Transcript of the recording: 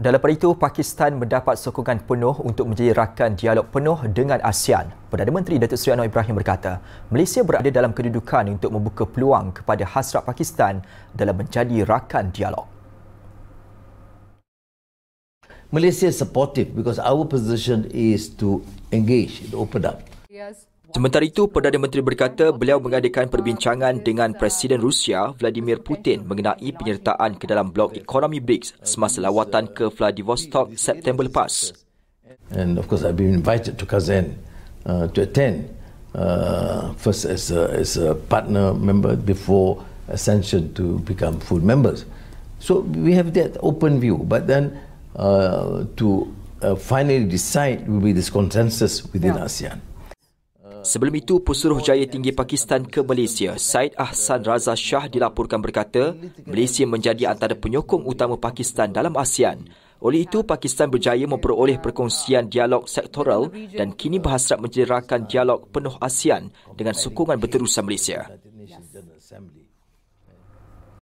Dalam itu, Pakistan mendapat sokongan penuh untuk menjadi rakan dialog penuh dengan ASEAN. Perdana Menteri Datuk Seri Anwar Ibrahim berkata, Malaysia berada dalam kedudukan untuk membuka peluang kepada hasrat Pakistan dalam menjadi rakan dialog. Malaysia supportive because our position is to engage, to open up. Yes. Sementara itu, Perdana Menteri berkata beliau mengadakan perbincangan dengan Presiden Rusia Vladimir Putin mengenai penyertaan ke dalam blok ekonomi BRICS semasa lawatan ke Vladivostok September lepas. And of course I've been invited to Kazan uh, to attend uh, first as a, as a partner member before ascension to become full members. So we have that open view but then uh, to uh, finally decide will be this consensus within yeah. ASEAN. Sebelum itu, Pesuruh Jaya Tinggi Pakistan ke Malaysia, Syed Ahsan Raza Shah dilaporkan berkata, Malaysia menjadi antara penyokong utama Pakistan dalam ASEAN. Oleh itu, Pakistan berjaya memperoleh perkongsian dialog sektoral dan kini berhasrat menjerakan dialog penuh ASEAN dengan sokongan berterusan Malaysia.